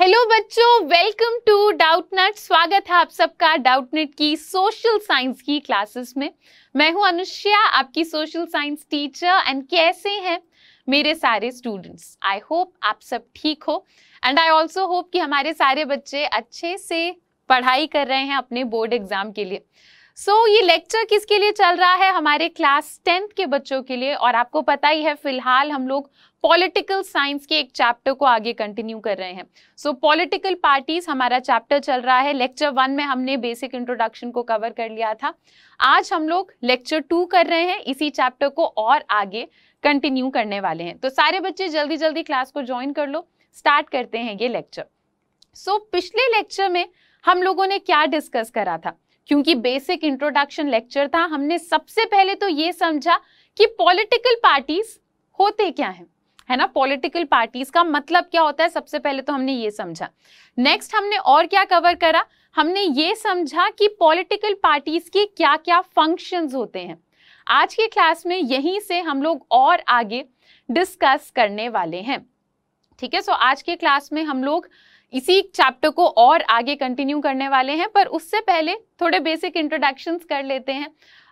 Hello बच्चों welcome to Doubtnut स्वागत है आप सबका डाउटनेट की सोशल साइंस की क्लासेस में मैं हूं अनुष्या आपकी सोशल साइंस टीचर एंड कैसे हैं मेरे सारे स्टूडेंट्स आई होप आप सब ठीक हो एंड आई ऑल्सो होप कि हमारे सारे बच्चे अच्छे से पढ़ाई कर रहे हैं अपने बोर्ड एग्जाम के लिए सो so, ये लेक्चर किसके लिए चल रहा है हमारे क्लास टेंथ के बच्चों के लिए और आपको पता ही है फिलहाल हम लोग पॉलिटिकल साइंस के एक चैप्टर को आगे कंटिन्यू कर रहे हैं सो पॉलिटिकल पार्टीज हमारा चैप्टर चल रहा है लेक्चर वन में हमने बेसिक इंट्रोडक्शन को कवर कर लिया था आज हम लोग लेक्चर टू कर रहे हैं इसी चैप्टर को और आगे कंटिन्यू करने वाले हैं तो सारे बच्चे जल्दी जल्दी क्लास को ज्वाइन कर लो स्टार्ट करते हैं ये लेक्चर सो so, पिछले लेक्चर में हम लोगों ने क्या डिस्कस करा था क्योंकि बेसिक इंट्रोडक्शन लेक्चर था हमने सबसे पहले तो ये समझा कि पॉलिटिकल पार्टीज होते क्या हैं है ना पॉलिटिकल पार्टीज का मतलब क्या होता है सबसे पहले तो हमने ये समझा नेक्स्ट हमने और क्या कवर करा हमने ये समझा कि पॉलिटिकल पार्टीज के क्या क्या फंक्शंस होते हैं आज के क्लास में यहीं से हम लोग और आगे डिस्कस करने वाले हैं ठीक है सो आज के क्लास में हम लोग इसी चैप्टर को और आगे कंटिन्यू करने वाले हैं पर उससे पहले थोड़े बेसिक इंट्रोडक्शन कर लेते हैं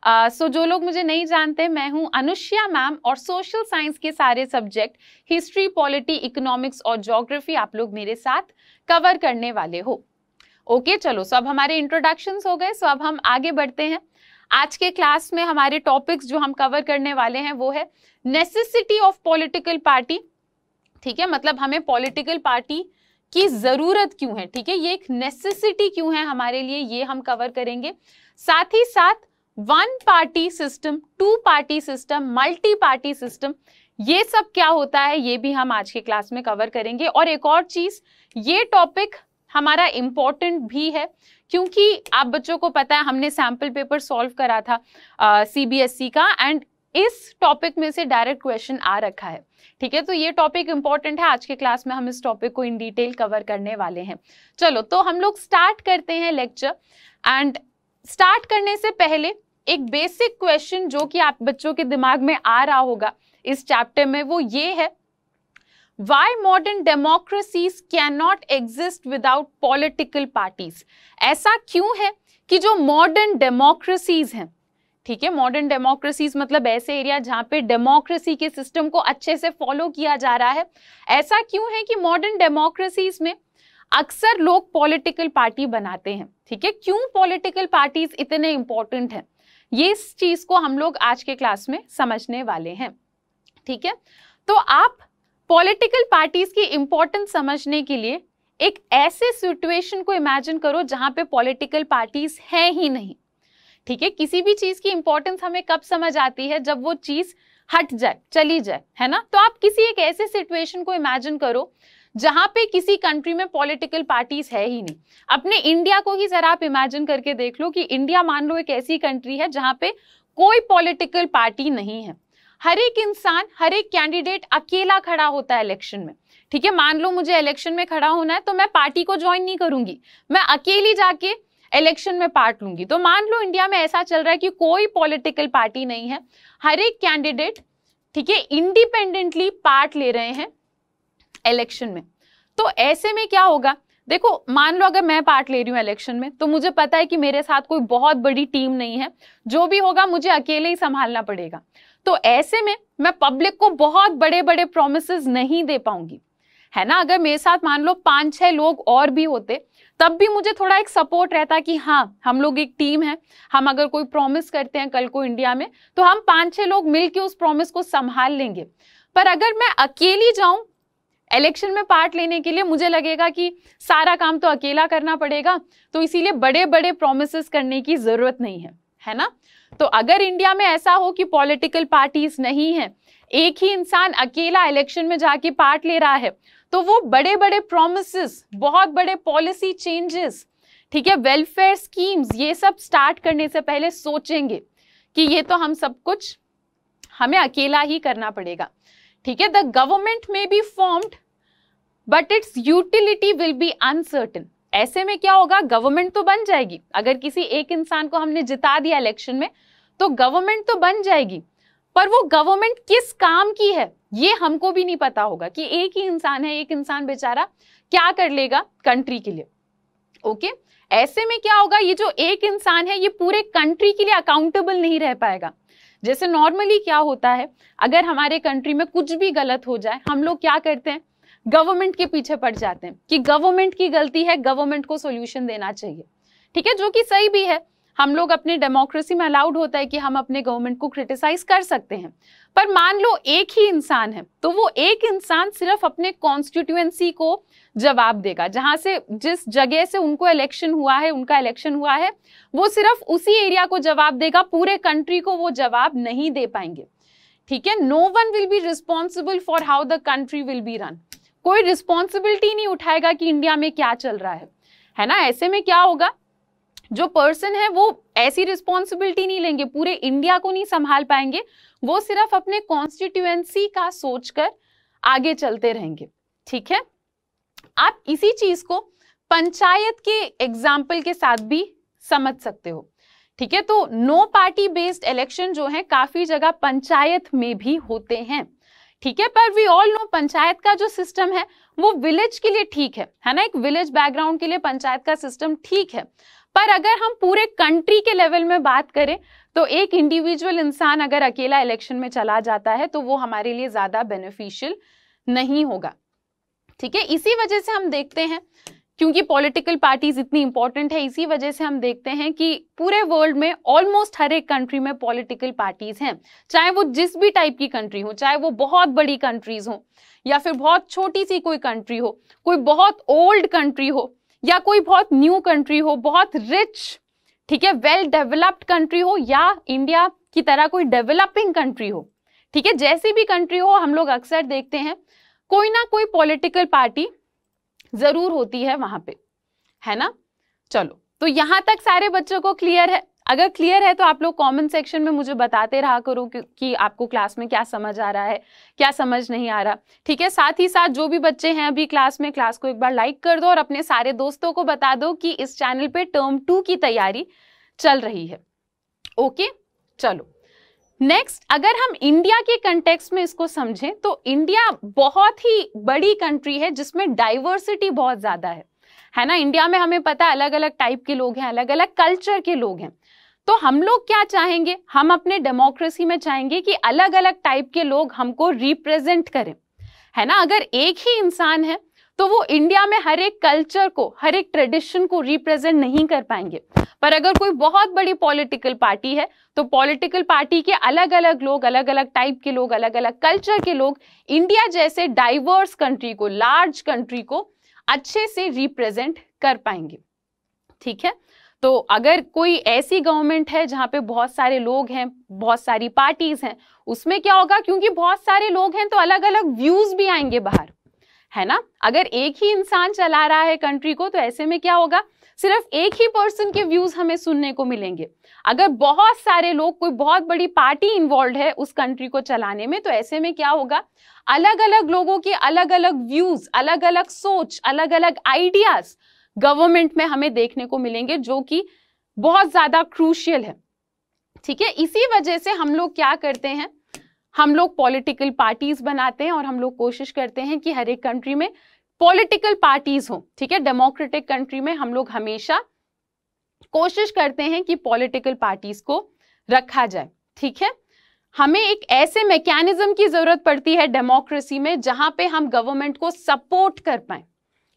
सो uh, so जो लोग मुझे नहीं जानते मैं हूं अनुष्या मैम और सोशल साइंस के सारे सब्जेक्ट हिस्ट्री पॉलिटी इकोनॉमिक्स और जोग्राफी आप लोग मेरे साथ कवर करने वाले हो ओके okay, चलो सो अब हमारे इंट्रोडक्शन हो गए सो अब हम आगे बढ़ते हैं आज के क्लास में हमारे टॉपिक्स जो हम कवर करने वाले हैं वो है नेसेसिटी ऑफ पॉलिटिकल पार्टी ठीक है मतलब हमें पॉलिटिकल पार्टी की ज़रूरत क्यों है ठीक है ये एक नेसेसिटी क्यों है हमारे लिए ये हम कवर करेंगे साथ ही साथ one party system two party system multi party system ये सब क्या होता है ये भी हम आज के क्लास में कवर करेंगे और एक और चीज़ ये टॉपिक हमारा इम्पोर्टेंट भी है क्योंकि आप बच्चों को पता है हमने सैम्पल पेपर सॉल्व करा था सी बी एस ई का एंड इस टॉपिक में से डायरेक्ट क्वेश्चन आ रखा है ठीक है तो ये टॉपिक इंपॉर्टेंट है आज के क्लास में हम इस टॉपिक को इन डिटेल कवर करने वाले हैं चलो तो हम लोग स्टार्ट करते हैं लेक्चर एंड स्टार्ट करने से पहले एक बेसिक क्वेश्चन जो कि आप बच्चों के दिमाग में आ रहा होगा इस चैप्टर में वो ये है why modern democracies can not exist without political parties ऐसा क्यों है कि जो मॉडर्न डेमोक्रेसीज हैं ठीक है मॉडर्न डेमोक्रेसीज मतलब ऐसे एरिया जहां पे डेमोक्रेसी के सिस्टम को अच्छे से फॉलो किया जा रहा है ऐसा क्यों है कि मॉडर्न डेमोक्रेसीज में अक्सर लोग पॉलिटिकल पार्टी बनाते हैं ठीक है क्यों पॉलिटिकल पार्टीज इतने इंपॉर्टेंट हैं ये इस चीज को हम लोग आज के क्लास में समझने वाले हैं ठीक है तो आप पॉलिटिकल पार्टीज की इंपॉर्टेंस समझने के लिए एक ऐसे सिचुएशन को इमेजिन करो जहां पे पॉलिटिकल पार्टीज हैं ही नहीं ठीक है किसी भी चीज की इंपॉर्टेंस हमें कब समझ आती है जब वो चीज हट जाए चली जाए है ना तो आप किसी एक ऐसे सिचुएशन को इमेजिन करो जहां पे किसी कंट्री में पॉलिटिकल पार्टीज है ही नहीं अपने इंडिया को ही जरा आप इमेजिन करके देख लो कि इंडिया मान लो एक ऐसी कंट्री है जहां पे कोई पॉलिटिकल पार्टी नहीं है हर एक इंसान हर एक कैंडिडेट अकेला खड़ा होता है इलेक्शन में ठीक है मान लो मुझे इलेक्शन में खड़ा होना है तो मैं पार्टी को ज्वाइन नहीं करूंगी मैं अकेली जाके इलेक्शन में पार्ट लूंगी तो मान लो इंडिया में ऐसा चल रहा है कि कोई पॉलिटिकल पार्टी नहीं है हर एक कैंडिडेट ठीक है इंडिपेंडेंटली पार्ट ले रहे हैं इलेक्शन में तो ऐसे में क्या होगा देखो मान लो अगर मैं पार्ट ले रही हूँ इलेक्शन में तो मुझे पता है कि मेरे साथ कोई बहुत बड़ी टीम नहीं है जो भी होगा मुझे अकेले ही संभालना पड़ेगा तो ऐसे में मैं पब्लिक को बहुत बड़े बड़े प्रोमिस नहीं दे पाऊंगी है ना अगर मेरे साथ मान लो पाँच छह लोग और भी होते तब भी मुझे थोड़ा एक सपोर्ट रहता कि हाँ हम लोग एक टीम है हम अगर कोई प्रॉमिस करते हैं कल को इंडिया में तो हम पाँच छह लोग मिलकर उस प्रॉमिस को संभाल लेंगे पर अगर मैं अकेली जाऊं इलेक्शन में पार्ट लेने के लिए मुझे लगेगा कि सारा काम तो अकेला करना पड़ेगा तो इसीलिए बड़े बड़े प्रोमिस करने की ज़रूरत नहीं है है ना तो अगर इंडिया में ऐसा हो कि पॉलिटिकल पार्टीज नहीं है एक ही इंसान अकेला इलेक्शन में जाके पार्ट ले रहा है तो वो बड़े बड़े प्रोमिस बहुत बड़े पॉलिसी चेंजेस ठीक है वेलफेयर स्कीम्स ये सब स्टार्ट करने से पहले सोचेंगे कि ये तो हम सब कुछ हमें अकेला ही करना पड़ेगा ठीक है the government may be formed but its utility will be uncertain ऐसे में क्या होगा गवर्नमेंट तो बन जाएगी अगर किसी एक इंसान को हमने जिता दिया इलेक्शन में तो गवर्नमेंट तो बन जाएगी पर वो गवर्नमेंट किस काम की है ये हमको भी नहीं पता होगा कि एक ही इंसान है एक इंसान बेचारा क्या कर लेगा कंट्री के लिए ओके ऐसे में क्या होगा ये जो एक इंसान है ये पूरे कंट्री के लिए अकाउंटेबल नहीं रह पाएगा जैसे नॉर्मली क्या होता है अगर हमारे कंट्री में कुछ भी गलत हो जाए हम लोग क्या करते हैं गवर्नमेंट के पीछे पड़ जाते हैं कि गवर्नमेंट की गलती है गवर्नमेंट को सोल्यूशन देना चाहिए ठीक है जो कि सही भी है हम लोग अपने डेमोक्रेसी में अलाउड होता है कि हम अपने गवर्नमेंट को क्रिटिसाइज कर सकते हैं पर मान लो एक ही इंसान है तो वो एक इंसान सिर्फ अपने कॉन्स्टिट्यूएंसी को जवाब देगा जहां से जिस जगह से उनको इलेक्शन हुआ है उनका इलेक्शन हुआ है वो सिर्फ उसी एरिया को जवाब देगा पूरे कंट्री को वो जवाब नहीं दे पाएंगे ठीक है no one will be responsible for how the country will be run कोई रिस्पॉन्सिबिलिटी नहीं उठाएगा कि इंडिया में क्या चल रहा है है ना ऐसे में क्या होगा जो पर्सन है वो ऐसी रिस्पॉन्सिबिलिटी नहीं लेंगे पूरे इंडिया को नहीं संभाल पाएंगे वो सिर्फ अपने कॉन्स्टिट्यूएंसी का सोचकर आगे चलते रहेंगे ठीक है आप इसी चीज को पंचायत के एग्जाम्पल के साथ भी समझ सकते हो ठीक है तो नो पार्टी बेस्ड इलेक्शन जो है काफी जगह पंचायत में भी होते हैं ठीक है पर वी ऑल नो पंचायत का जो सिस्टम है वो विलेज के लिए ठीक है है ना एक विलेज बैकग्राउंड के लिए पंचायत का सिस्टम ठीक है पर अगर हम पूरे कंट्री के लेवल में बात करें तो एक इंडिविजुअल इंसान अगर अकेला इलेक्शन में चला जाता है तो वो हमारे लिए ज़्यादा बेनिफिशियल नहीं होगा ठीक है इसी वजह से हम देखते हैं क्योंकि पॉलिटिकल पार्टीज इतनी इंपॉर्टेंट है इसी वजह से हम देखते हैं कि पूरे वर्ल्ड में ऑलमोस्ट हर एक कंट्री में पॉलिटिकल पार्टीज हैं चाहे वो जिस भी टाइप की कंट्री हो चाहे वो बहुत बड़ी कंट्रीज हो या फिर बहुत छोटी सी कोई कंट्री हो कोई बहुत ओल्ड कंट्री हो या कोई बहुत न्यू कंट्री हो बहुत रिच ठीक है वेल डेवलप्ड कंट्री हो या इंडिया की तरह कोई डेवलपिंग कंट्री हो ठीक है जैसी भी कंट्री हो हम लोग अक्सर देखते हैं कोई ना कोई पॉलिटिकल पार्टी जरूर होती है वहां पे है ना चलो तो यहां तक सारे बच्चों को क्लियर है अगर क्लियर है तो आप लोग कमेंट सेक्शन में मुझे बताते रहा करो कि, आपको क्लास में क्या समझ आ रहा है क्या समझ नहीं आ रहा ठीक है साथ ही साथ जो भी बच्चे हैं अभी क्लास में क्लास को एक बार लाइक कर दो और अपने सारे दोस्तों को बता दो कि इस चैनल पर टर्म टू की तैयारी चल रही है ओके चलो नेक्स्ट अगर हम इंडिया के कंटेक्स में इसको समझें तो इंडिया बहुत ही बड़ी कंट्री है जिसमें डाइवर्सिटी बहुत ज़्यादा है है ना इंडिया में हमें पता है अलग अलग टाइप के लोग हैं अलग अलग कल्चर के लोग हैं तो हम लोग क्या चाहेंगे हम अपने डेमोक्रेसी में चाहेंगे कि अलग अलग टाइप के लोग हमको रिप्रेजेंट करें है ना अगर एक ही इंसान है तो वो इंडिया में हर एक कल्चर को हर एक ट्रेडिशन को रिप्रेजेंट नहीं कर पाएंगे पर अगर कोई बहुत बड़ी पॉलिटिकल पार्टी है तो पॉलिटिकल पार्टी के अलग अलग लोग अलग अलग टाइप के लोग अलग अलग कल्चर के लोग इंडिया जैसे डाइवर्स कंट्री को लार्ज कंट्री को अच्छे से रिप्रेजेंट कर पाएंगे ठीक है तो अगर कोई ऐसी गवर्नमेंट है जहां पे बहुत सारे लोग हैं बहुत सारी पार्टीज हैं उसमें क्या होगा क्योंकि बहुत सारे लोग हैं तो अलग अलग व्यूज भी आएंगे बाहर है ना अगर एक ही इंसान चला रहा है कंट्री को तो ऐसे में क्या होगा सिर्फ एक ही पर्सन के व्यूज हमें सुनने को मिलेंगे अगर बहुत सारे लोग कोई बहुत बड़ी पार्टी इन्वॉल्व है उस कंट्री को चलाने में तो ऐसे में क्या होगा अलग अलग लोगों के अलग अलग व्यूज अलग अलग सोच अलग अलग आइडियाज गवर्नमेंट में हमें देखने को मिलेंगे जो कि बहुत ज्यादा क्रूशियल है ठीक है इसी वजह से हम लोग क्या करते हैं हम लोग पॉलिटिकल पार्टीज बनाते हैं और हम लोग कोशिश करते हैं कि हर एक कंट्री में पॉलिटिकल पार्टीज हो ठीक है डेमोक्रेटिक कंट्री में हम लोग हमेशा कोशिश करते हैं कि पॉलिटिकल पार्टीज को रखा जाए ठीक है हमें एक ऐसे मैकेनिज्म की जरूरत पड़ती है डेमोक्रेसी में जहां पे हम गवर्नमेंट को सपोर्ट कर पाए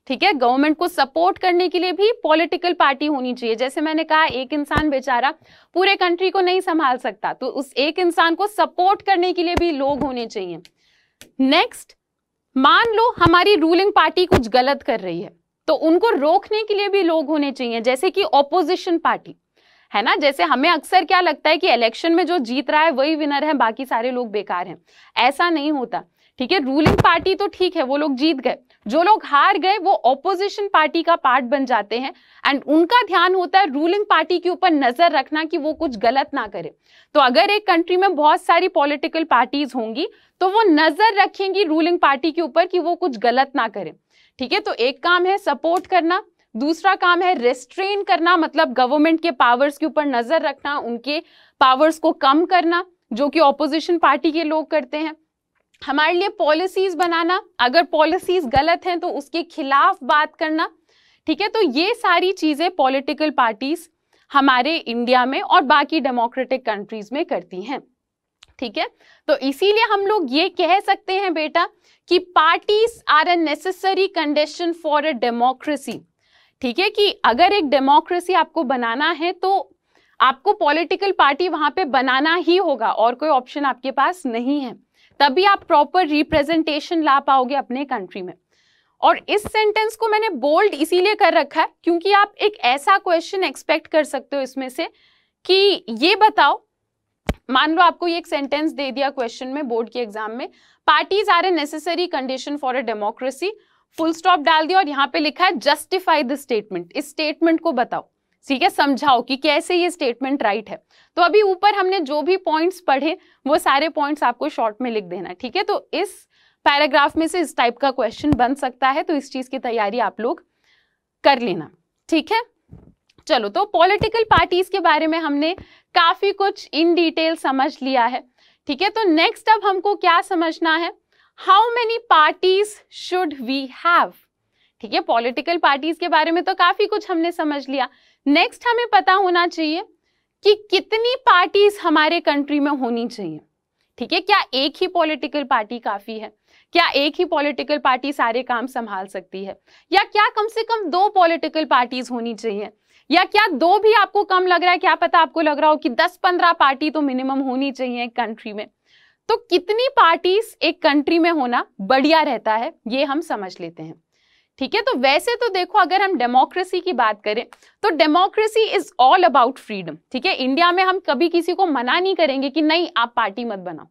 ठीक है गवर्नमेंट को सपोर्ट करने के लिए भी पॉलिटिकल पार्टी होनी चाहिए जैसे मैंने कहा एक इंसान बेचारा पूरे कंट्री को नहीं संभाल सकता तो उस एक इंसान को सपोर्ट करने के लिए भी लोग होने चाहिए नेक्स्ट मान लो हमारी रूलिंग पार्टी कुछ गलत कर रही है तो उनको रोकने के लिए भी लोग होने चाहिए जैसे कि ऑपोजिशन पार्टी है ना जैसे हमें अक्सर क्या लगता है कि इलेक्शन में जो जीत रहा है वही विनर है बाकी सारे लोग बेकार हैं ऐसा नहीं होता ठीक है रूलिंग पार्टी तो ठीक है वो लोग जीत गए जो लोग हार गए वो ऑपोजिशन पार्टी का पार्ट बन जाते हैं एंड उनका ध्यान होता है रूलिंग पार्टी के ऊपर नजर रखना कि वो कुछ गलत ना करे तो अगर एक कंट्री में बहुत सारी पॉलिटिकल पार्टीज होंगी तो वो नजर रखेंगी रूलिंग पार्टी के ऊपर कि वो कुछ गलत ना करे ठीक है तो एक काम है सपोर्ट करना दूसरा काम है रेस्ट्रेन करना मतलब गवर्नमेंट के पावर्स के ऊपर नजर रखना उनके पावर्स को कम करना जो कि ऑपोजिशन पार्टी के लोग करते हैं हमारे लिए पॉलिसीज बनाना अगर पॉलिसीज गलत हैं तो उसके खिलाफ बात करना ठीक है तो ये सारी चीज़ें पॉलिटिकल पार्टीज हमारे इंडिया में और बाकी डेमोक्रेटिक कंट्रीज में करती हैं ठीक है तो इसीलिए हम लोग ये कह सकते हैं बेटा कि parties are a necessary condition for a democracy ठीक है कि अगर एक डेमोक्रेसी आपको बनाना है तो आपको पॉलिटिकल पार्टी वहां पे बनाना ही होगा और कोई ऑप्शन आपके पास नहीं है तभी आप प्रॉपर रिप्रेजेंटेशन ला पाओगे अपने कंट्री में और इस सेंटेंस को मैंने बोल्ड इसीलिए कर रखा है क्योंकि आप एक ऐसा क्वेश्चन एक्सपेक्ट कर सकते हो इसमें से कि ये बताओ मान लो आपको ये एक सेंटेंस दे दिया क्वेश्चन में बोर्ड के एग्जाम में parties are a necessary condition for a democracy full stop डाल दिया और यहां पे लिखा है जस्टिफाई द स्टेटमेंट इस स्टेटमेंट को बताओ ठीक है समझाओ कि कैसे ये स्टेटमेंट राइट है तो अभी ऊपर हमने जो भी पॉइंट्स पढ़े वो सारे पॉइंट्स आपको शॉर्ट में लिख देना ठीक है तो इस पैराग्राफ में से इस टाइप का क्वेश्चन बन सकता है तो इस चीज की तैयारी आप लोग कर लेना ठीक है चलो तो पॉलिटिकल पार्टीज के बारे में हमने काफी कुछ इन डिटेल समझ लिया है ठीक है तो नेक्स्ट अब हमको क्या समझना है how many parties should we have ठीक है पॉलिटिकल पार्टीज के बारे में तो काफी कुछ हमने समझ लिया नेक्स्ट हमें पता होना चाहिए कि कितनी पार्टीज हमारे कंट्री में होनी चाहिए ठीक है क्या एक ही पॉलिटिकल पार्टी काफी है क्या एक ही पॉलिटिकल पार्टी सारे काम संभाल सकती है या क्या कम से कम दो पॉलिटिकल पार्टीज होनी चाहिए या क्या दो भी आपको कम लग रहा है क्या पता आपको लग रहा हो कि 10-15 पार्टी तो मिनिमम होनी चाहिए एक कंट्री में तो कितनी पार्टीज एक कंट्री में होना बढ़िया रहता है ये हम समझ लेते हैं ठीक है तो वैसे तो देखो अगर हम डेमोक्रेसी की बात करें तो democracy is all about freedom ठीक है इंडिया में हम कभी किसी को मना नहीं करेंगे कि नहीं आप पार्टी मत बनाओ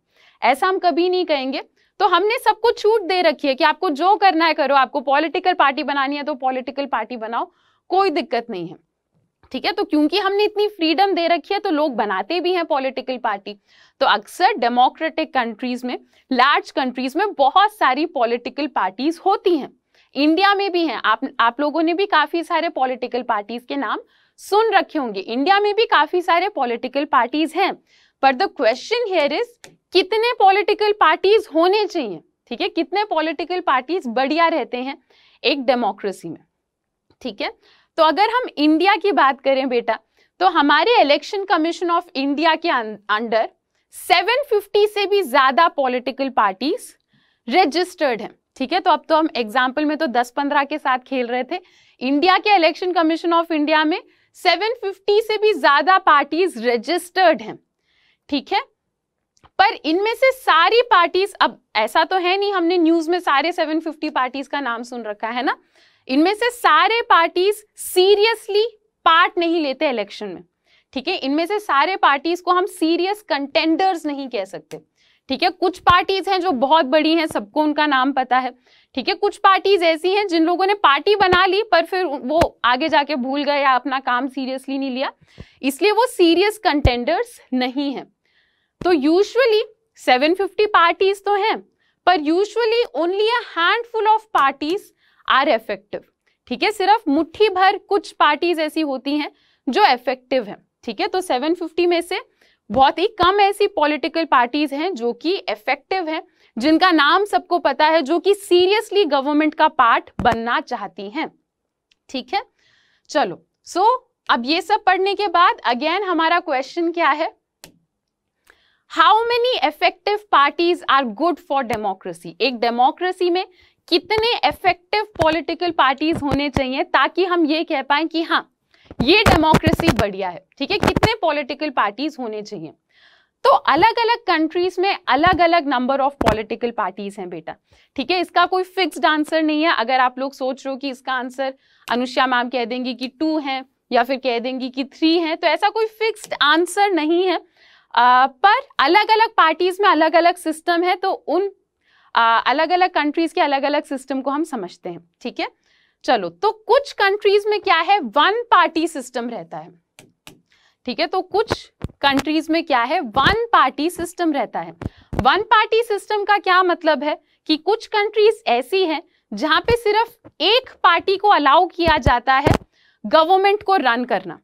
ऐसा हम कभी नहीं कहेंगे तो हमने सबको छूट दे रखी है कि आपको जो करना है करो आपको पॉलिटिकल पार्टी बनानी है तो पॉलिटिकल पार्टी बनाओ कोई दिक्कत नहीं है ठीक है तो क्योंकि हमने इतनी फ्रीडम दे रखी है तो लोग बनाते भी हैं पॉलिटिकल पार्टी तो अक्सर डेमोक्रेटिक कंट्रीज में लार्ज कंट्रीज में बहुत सारी पॉलिटिकल पार्टीज होती हैं इंडिया में भी हैं आप आप लोगों ने भी काफी सारे पॉलिटिकल पार्टीज के नाम सुन रखे होंगे इंडिया में भी काफी सारे पॉलिटिकल पार्टीज हैं पर द क्वेश्चन हेयर इज कितने पॉलिटिकल पार्टीज होने चाहिए ठीक है कितने पॉलिटिकल पार्टीज बढ़िया रहते हैं एक डेमोक्रेसी में ठीक है तो अगर हम इंडिया की बात करें बेटा तो हमारे इलेक्शन कमीशन ऑफ इंडिया के अंडर 750 से भी ज्यादा पॉलिटिकल पार्टीज रजिस्टर्ड हैं ठीक है तो अब तो हम एग्जाम्पल में तो 10-15 के साथ खेल रहे थे इंडिया के इलेक्शन कमीशन ऑफ इंडिया में 750 से भी ज्यादा पार्टीज रजिस्टर्ड हैं ठीक है पर इनमें से सारी पार्टीज अब ऐसा तो है नहीं हमने न्यूज में सारे 750 पार्टीज का नाम सुन रखा है ना इनमें से सारे पार्टीज सीरियसली पार्ट नहीं लेते इलेक्शन में ठीक है इनमें से सारे पार्टीज को हम सीरियस कंटेंडर्स नहीं कह सकते ठीक है कुछ पार्टीज हैं जो बहुत बड़ी हैं सबको उनका नाम पता है ठीक है कुछ पार्टीज ऐसी हैं जिन लोगों ने पार्टी बना ली पर फिर वो आगे जाके भूल गए या अपना काम सीरियसली नहीं लिया इसलिए वो सीरियस कंटेंडर्स नहीं है तो यूजुअली 750 पार्टीज तो हैं पर usually only a handful of parties are effective ठीक है सिर्फ मुट्ठी भर कुछ पार्टीज ऐसी होती हैं जो इफेक्टिव हैं ठीक है तो 750 में से बहुत ही कम ऐसी पॉलिटिकल पार्टीज हैं जो कि इफेक्टिव हैं जिनका नाम सबको पता है जो कि सीरियसली गवर्नमेंट का पार्ट बनना चाहती हैं ठीक है चलो सो so, अब ये सब पढ़ने के बाद अगेन हमारा क्वेश्चन क्या है how many effective parties are good for democracy एक डेमोक्रेसी में कितने इफेक्टिव पॉलिटिकल पार्टीज होने चाहिए ताकि हम ये कह पाए कि हाँ ये डेमोक्रेसी बढ़िया है ठीक है कितने पॉलिटिकल पार्टीज होने चाहिए तो अलग अलग कंट्रीज में अलग अलग नंबर ऑफ पॉलिटिकल पार्टीज हैं बेटा ठीक है इसका कोई फिक्स्ड आंसर नहीं है अगर आप लोग सोच रहे हो कि इसका आंसर अनुष्या मैम कह देंगी कि टू है या फिर कह देंगी कि थ्री है तो ऐसा कोई फिक्स्ड आंसर नहीं है आ, पर अलग अलग पार्टीज में अलग अलग सिस्टम है तो उन आ, अलग अलग कंट्रीज के अलग अलग सिस्टम को हम समझते हैं ठीक है चलो तो कुछ कंट्रीज में क्या है वन पार्टी सिस्टम रहता है ठीक है तो कुछ कंट्रीज में क्या है वन पार्टी सिस्टम रहता है वन पार्टी सिस्टम का क्या मतलब है कि कुछ कंट्रीज ऐसी हैं जहां पे सिर्फ एक पार्टी को अलाउ किया जाता है गवर्नमेंट को रन करना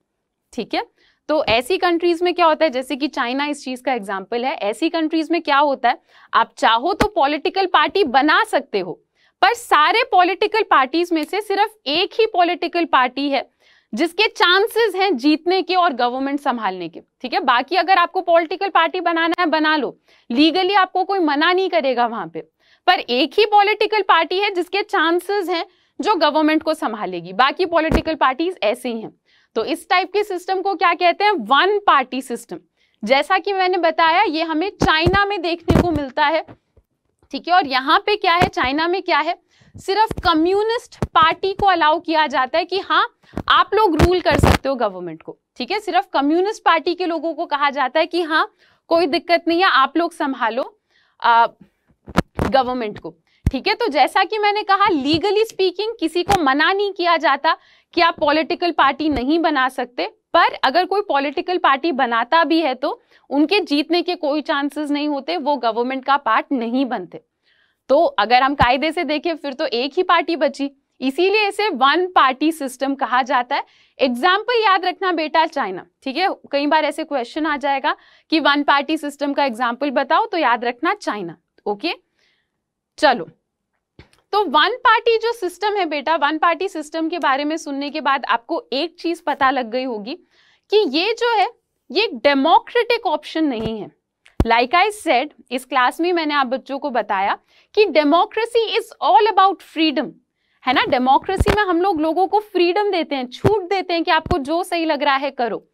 ठीक है तो ऐसी कंट्रीज में क्या होता है जैसे कि चाइना इस चीज का एग्जाम्पल है ऐसी कंट्रीज में क्या होता है आप चाहो तो पॉलिटिकल पार्टी बना सकते हो पर सारे पॉलिटिकल पार्टीज में से सिर्फ एक ही पॉलिटिकल पार्टी है जिसके चांसेस हैं जीतने के और गवर्नमेंट संभालने के ठीक है बाकी अगर आपको पॉलिटिकल पार्टी बनाना है बना लो लीगली आपको कोई मना नहीं करेगा वहां पे पर एक ही पॉलिटिकल पार्टी है जिसके चांसेस हैं जो गवर्नमेंट को संभालेगी बाकी पॉलिटिकल पार्टीज ऐसे ही हैं तो इस टाइप के सिस्टम को क्या कहते हैं वन पार्टी सिस्टम जैसा कि मैंने बताया ये हमें चाइना में देखने को मिलता है ठीक है और यहाँ पे क्या है चाइना में क्या है सिर्फ कम्युनिस्ट पार्टी को अलाउ किया जाता है कि हाँ आप लोग रूल कर सकते हो गवर्नमेंट को ठीक है सिर्फ कम्युनिस्ट पार्टी के लोगों को कहा जाता है कि हाँ कोई दिक्कत नहीं है आप लोग संभालो गवर्नमेंट को ठीक है तो जैसा कि मैंने कहा लीगली स्पीकिंग किसी को मना नहीं किया जाता कि आप पॉलिटिकल पार्टी नहीं बना सकते पर अगर कोई पॉलिटिकल पार्टी बनाता भी है तो उनके जीतने के कोई चांसेस नहीं होते वो गवर्नमेंट का पार्ट नहीं बनते तो अगर हम कायदे से देखें फिर तो एक ही पार्टी बची इसीलिए इसे वन पार्टी सिस्टम कहा जाता है एग्जाम्पल याद रखना बेटा चाइना ठीक है कई बार ऐसे क्वेश्चन आ जाएगा कि वन पार्टी सिस्टम का एग्जाम्पल बताओ तो याद रखना चाइना ओके चलो तो वन पार्टी जो सिस्टम है बेटा वन पार्टी सिस्टम के बारे में सुनने के बाद आपको एक चीज पता लग गई होगी कि ये जो है ये डेमोक्रेटिक ऑप्शन नहीं है लाइक आई सेड इस क्लास में मैंने आप बच्चों को बताया कि democracy is all about freedom है ना डेमोक्रेसी में हम लोग लोगों को फ्रीडम देते हैं छूट देते हैं कि आपको जो सही लग रहा है करो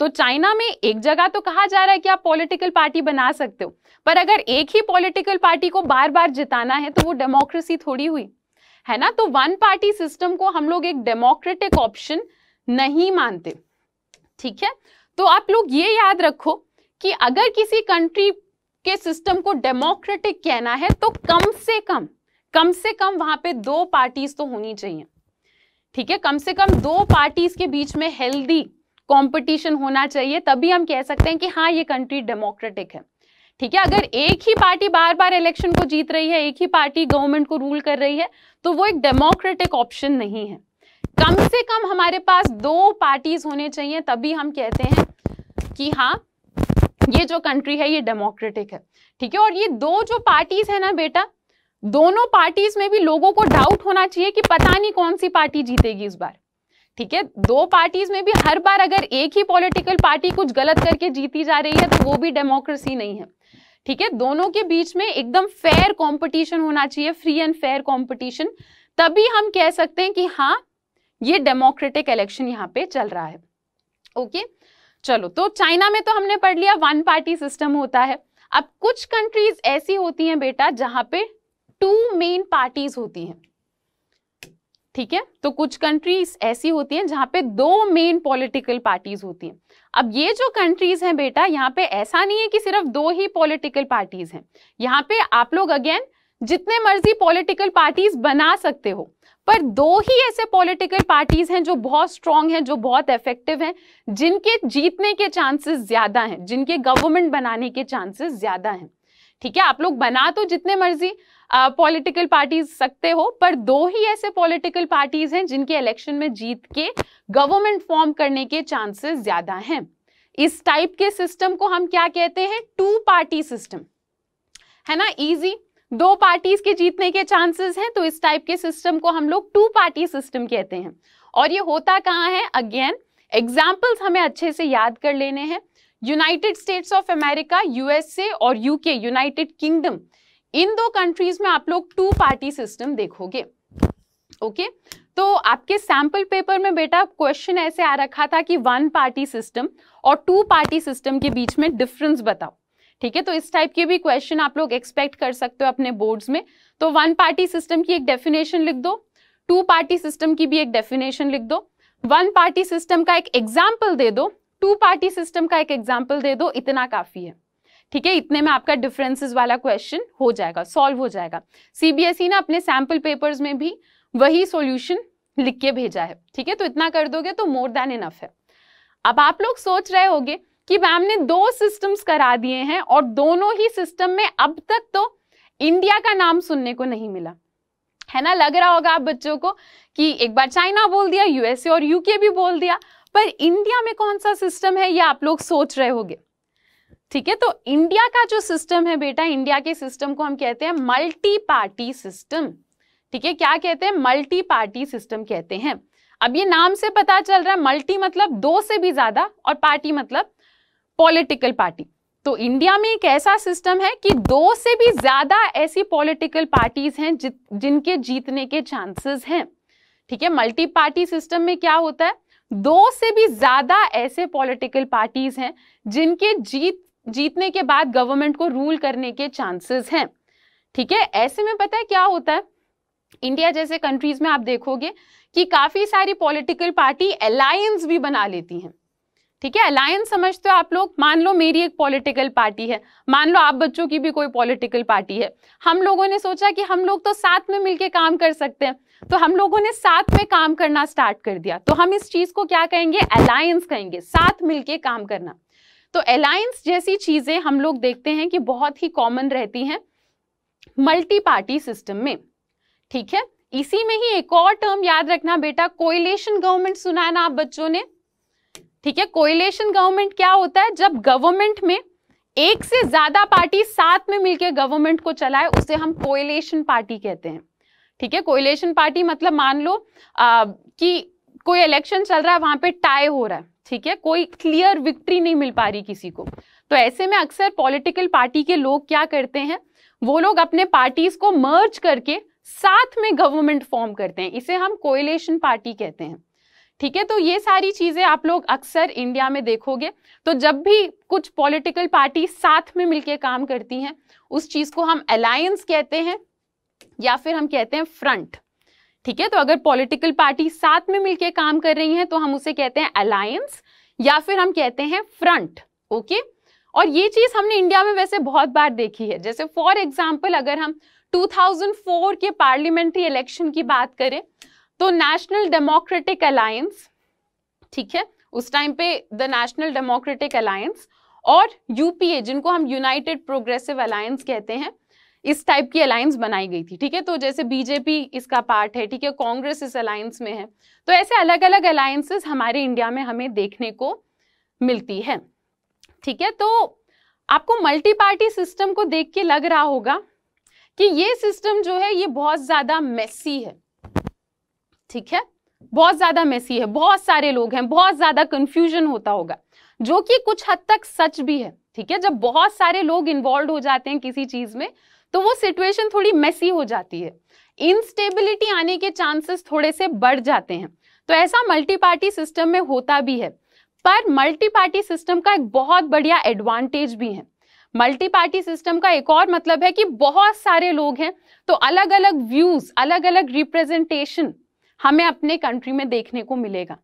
तो चाइना में एक जगह तो कहा जा रहा है कि आप पॉलिटिकल पार्टी बना सकते हो पर अगर एक ही पॉलिटिकल पार्टी को बार बार जिताना है तो वो डेमोक्रेसी थोड़ी हुई है ना तो वन पार्टी सिस्टम को हम लोग एक डेमोक्रेटिक ऑप्शन नहीं मानते ठीक है तो आप लोग ये याद रखो कि अगर किसी कंट्री के सिस्टम को डेमोक्रेटिक कहना है तो कम से कम कम से कम वहां पे दो पार्टीज तो होनी चाहिए ठीक है कम से कम दो पार्टीज के बीच में हेल्दी कंपटीशन होना चाहिए तभी हम कह सकते हैं कि हाँ ये कंट्री डेमोक्रेटिक है ठीक है अगर एक ही पार्टी बार बार इलेक्शन को जीत रही है एक ही पार्टी गवर्नमेंट को रूल कर रही है तो वो एक डेमोक्रेटिक ऑप्शन नहीं है कम से कम हमारे पास दो पार्टीज होने चाहिए तभी हम कहते हैं कि हाँ ये जो कंट्री है ये डेमोक्रेटिक है ठीक है और ये दो जो पार्टीज है ना बेटा दोनों पार्टीज में भी लोगों को डाउट होना चाहिए कि पता नहीं कौन सी पार्टी जीतेगी इस बार ठीक है दो पार्टीज में भी हर बार अगर एक ही पॉलिटिकल पार्टी कुछ गलत करके जीती जा रही है तो वो भी डेमोक्रेसी नहीं है ठीक है दोनों के बीच में एकदम फेयर कंपटीशन होना चाहिए फ्री एंड फेयर कंपटीशन तभी हम कह सकते हैं कि हाँ ये डेमोक्रेटिक इलेक्शन यहाँ पे चल रहा है ओके चलो तो चाइना में तो हमने पढ़ लिया वन पार्टी सिस्टम होता है अब कुछ कंट्रीज ऐसी होती हैं बेटा जहां पे टू मेन पार्टीज होती हैं ठीक है तो कुछ कंट्रीज ऐसी होती हैं जहां पे दो मेन पॉलिटिकल पार्टीज होती हैं अब ये जो कंट्रीज हैं बेटा यहाँ पे ऐसा नहीं है कि सिर्फ दो ही पॉलिटिकल पार्टीज हैं यहाँ पे आप लोग अगेन जितने मर्जी पॉलिटिकल पार्टीज बना सकते हो पर दो ही ऐसे पॉलिटिकल पार्टीज हैं जो बहुत स्ट्रांग हैं जो बहुत इफेक्टिव हैं जिनके जीतने के चांसेस ज्यादा हैं जिनके गवर्नमेंट बनाने के चांसेस ज्यादा हैं ठीक है आप लोग बना तो जितने मर्जी पॉलिटिकल पार्टीज सकते हो पर दो ही ऐसे पॉलिटिकल पार्टीज हैं जिनके इलेक्शन में जीत के गवर्नमेंट फॉर्म करने के चांसेस ज्यादा हैं इस टाइप के सिस्टम को हम क्या कहते हैं टू पार्टी सिस्टम है ना इजी दो पार्टीज के जीतने के चांसेस हैं तो इस टाइप के सिस्टम को हम लोग टू पार्टी सिस्टम कहते हैं और ये होता कहाँ है अगेन एग्जाम्पल्स हमें अच्छे से याद कर लेने हैं United States of America USA और यूके यूनाइटेड किंगडम इन दो कंट्रीज में आप लोग टू पार्टी सिस्टम देखोगे ओके तो आपके सैंपल पेपर में बेटा क्वेश्चन ऐसे आ रखा था कि वन पार्टी सिस्टम और टू पार्टी सिस्टम के बीच में डिफरेंस बताओ ठीक है तो इस टाइप के भी क्वेश्चन आप लोग एक्सपेक्ट कर सकते हो अपने बोर्ड्स में तो वन पार्टी सिस्टम की एक डेफिनेशन लिख दो टू पार्टी सिस्टम की भी एक डेफिनेशन लिख दो वन पार्टी सिस्टम का एक एग्जाम्पल दे दो टू पार्टी सिस्टम का एक एग्जाम्पल दे दो इतना काफी है ठीक है इतने में आपका डिफरेंसेस वाला क्वेश्चन हो जाएगा सॉल्व हो जाएगा सीबीएसई e ने अपने सैम्पल पेपर्स में भी वही सॉल्यूशन लिख के भेजा है ठीक है तो इतना कर दोगे तो मोर देन इनफ है अब आप लोग सोच रहे होगे कि मैम ने दो सिस्टम्स करा दिए हैं और दोनों ही सिस्टम में अब तक तो इंडिया का नाम सुनने को नहीं मिला है ना लग रहा होगा आप बच्चों को कि एक बार चाइना बोल दिया यूएसए और यूके भी बोल दिया पर इंडिया में कौन सा सिस्टम है ये आप लोग सोच रहे होंगे ठीक है तो इंडिया का जो सिस्टम है बेटा इंडिया के सिस्टम को हम कहते हैं मल्टी पार्टी सिस्टम ठीक है क्या कहते हैं मल्टी पार्टी सिस्टम कहते हैं अब ये नाम से पता चल रहा है मल्टी मतलब दो से भी ज्यादा और पार्टी मतलब पॉलिटिकल पार्टी तो इंडिया में एक ऐसा सिस्टम है कि दो से भी ज्यादा ऐसी पॉलिटिकल पार्टीज हैं जिनके जीतने के चांसेस हैं ठीक है मल्टी पार्टी सिस्टम में क्या होता है दो से भी ज्यादा ऐसे पॉलिटिकल पार्टीज हैं जिनके जीत जीतने के बाद गवर्नमेंट को रूल करने के चांसेस हैं ठीक है ऐसे में पता है क्या होता है इंडिया जैसे कंट्रीज में आप देखोगे कि काफी सारी पॉलिटिकल पार्टी अलायंस भी बना लेती हैं ठीक है अलायंस समझते हो आप लोग मान लो मेरी एक पॉलिटिकल पार्टी है मान लो आप बच्चों की भी कोई पॉलिटिकल पार्टी है हम लोगों ने सोचा कि हम लोग तो साथ में मिलके काम कर सकते हैं तो हम लोगों ने साथ में काम करना स्टार्ट कर दिया तो हम इस चीज को क्या कहेंगे अलायंस कहेंगे साथ मिलके काम करना तो अलायंस जैसी चीज़ें हम लोग देखते हैं कि बहुत ही कॉमन रहती हैं मल्टी पार्टी सिस्टम में ठीक है इसी में ही एक और टर्म याद रखना बेटा कोयलेशन गवर्नमेंट सुना है ना आप बच्चों ने ठीक है कोयलेशन गवर्नमेंट क्या होता है जब गवर्नमेंट में एक से ज्यादा पार्टी साथ में मिलकर गवर्नमेंट को चलाए उसे हम कोयलेशन पार्टी कहते हैं ठीक है कोयलेशन पार्टी मतलब मान लो आ, कि कोई इलेक्शन चल रहा है वहां पे टाई हो रहा है ठीक है कोई क्लियर विक्ट्री नहीं मिल पा रही किसी को तो ऐसे में अक्सर पॉलिटिकल पार्टी के लोग क्या करते हैं वो लोग अपने पार्टीज को मर्ज करके साथ में गवर्नमेंट फॉर्म करते हैं इसे हम कोएलेशन पार्टी कहते हैं ठीक है तो ये सारी चीजें आप लोग अक्सर इंडिया में देखोगे तो जब भी कुछ पॉलिटिकल पार्टी साथ में मिलकर काम करती हैं उस चीज को हम अलायंस कहते हैं या फिर हम कहते हैं फ्रंट ठीक है तो अगर पॉलिटिकल पार्टी साथ में मिलकर काम कर रही हैं तो हम उसे कहते हैं अलायंस या फिर हम कहते हैं फ्रंट ओके और ये चीज हमने इंडिया में वैसे बहुत बार देखी है जैसे फॉर एग्जाम्पल अगर हम 2004 के पार्लियामेंट्री इलेक्शन की बात करें तो नेशनल डेमोक्रेटिक अलायंस ठीक है उस टाइम पे द नेशनल डेमोक्रेटिक अलायंस और यूपीए जिनको हम यूनाइटेड प्रोग्रेसिव अलायंस कहते हैं इस टाइप की अलायंस बनाई गई थी ठीक है तो जैसे बीजेपी इसका पार्ट है ठीक है कांग्रेस इस अलायंस में है तो ऐसे अलग अलग अलायंसेस हमारे इंडिया में हमें देखने को मिलती है ठीक है तो आपको मल्टी पार्टी सिस्टम को देख के लग रहा होगा कि ये सिस्टम जो है ये बहुत ज्यादा मेसी है ठीक है बहुत ज्यादा मेसी है बहुत सारे लोग हैं बहुत ज्यादा कंफ्यूजन होता होगा जो कि कुछ हद तक सच भी है ठीक है जब बहुत सारे लोग इन्वॉल्व हो जाते हैं किसी चीज में तो वो सिचुएशन थोड़ी मेसी हो जाती है इनस्टेबिलिटी आने के चांसेस थोड़े से बढ़ जाते हैं तो ऐसा मल्टी पार्टी सिस्टम में होता भी है पर मल्टी पार्टी सिस्टम का एक बहुत बढ़िया एडवांटेज भी है मल्टी पार्टी सिस्टम का एक और मतलब है कि बहुत सारे लोग हैं तो अलग अलग व्यूज अलग अलग रिप्रेजेंटेशन हमें अपने कंट्री में देखने को मिलेगा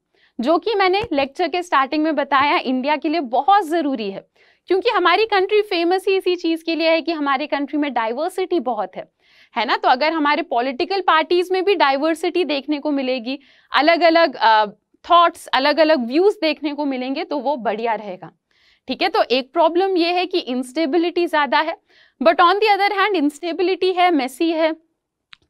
जो कि मैंने लेक्चर के स्टार्टिंग में बताया इंडिया के लिए बहुत ज़रूरी है क्योंकि हमारी कंट्री फेमस ही इसी चीज़ के लिए है कि हमारे कंट्री में डाइवर्सिटी बहुत है है ना तो अगर हमारे पॉलिटिकल पार्टीज में भी डाइवर्सिटी देखने को मिलेगी अलग अलग थॉट्स अलग अलग व्यूज देखने को मिलेंगे तो वो बढ़िया रहेगा ठीक है तो एक प्रॉब्लम ये है कि इंस्टेबिलिटी ज़्यादा है but on the other hand instability है मेसी है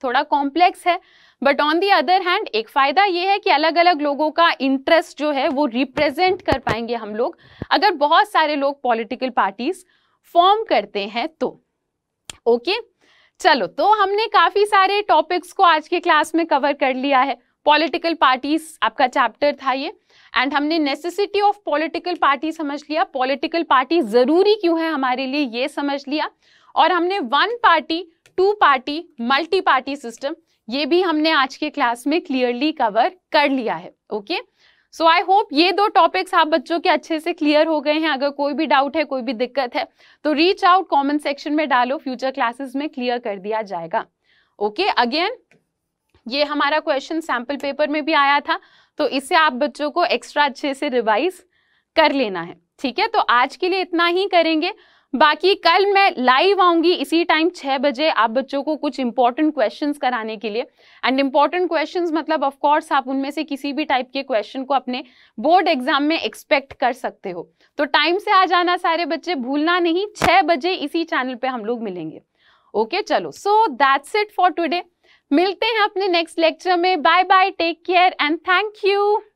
थोड़ा कॉम्प्लेक्स है but on the other hand एक फ़ायदा ये है कि अलग अलग लोगों का इंटरेस्ट जो है वो रिप्रेजेंट कर पाएंगे हम लोग अगर बहुत सारे लोग पॉलिटिकल पार्टीज फॉर्म करते हैं तो ओके okay? चलो तो हमने काफ़ी सारे टॉपिक्स को आज के क्लास में कवर कर लिया है पॉलिटिकल पार्टीज आपका चैप्टर था ये एंड हमने नेसेसिटी ऑफ पॉलिटिकल पार्टी समझ लिया पॉलिटिकल पार्टी ज़रूरी क्यों है हमारे लिए ये समझ लिया और हमने one party two party multi party system ये भी हमने आज के क्लास में क्लियरली कवर कर लिया है ओके सो आई होप ये दो टॉपिक्स आप बच्चों के अच्छे से क्लियर हो गए हैं अगर कोई भी डाउट है कोई भी दिक्कत है तो रीच आउट कॉमेंट सेक्शन में डालो फ्यूचर क्लासेस में क्लियर कर दिया जाएगा ओके okay, अगेन ये हमारा क्वेश्चन सैम्पल पेपर में भी आया था तो इससे आप बच्चों को एक्स्ट्रा अच्छे से रिवाइज कर लेना है ठीक है तो आज के लिए इतना ही करेंगे बाकी कल मैं लाइव आऊंगी इसी टाइम छः बजे आप बच्चों को कुछ इंपॉर्टेंट क्वेश्चंस कराने के लिए एंड इंपॉर्टेंट क्वेश्चंस मतलब ऑफ कोर्स आप उनमें से किसी भी टाइप के क्वेश्चन को अपने बोर्ड एग्जाम में एक्सपेक्ट कर सकते हो तो टाइम से आ जाना सारे बच्चे भूलना नहीं छः बजे इसी चैनल पर हम लोग मिलेंगे ओके okay, चलो so that's it for today मिलते हैं अपने नेक्स्ट लेक्चर में bye bye take care and thank you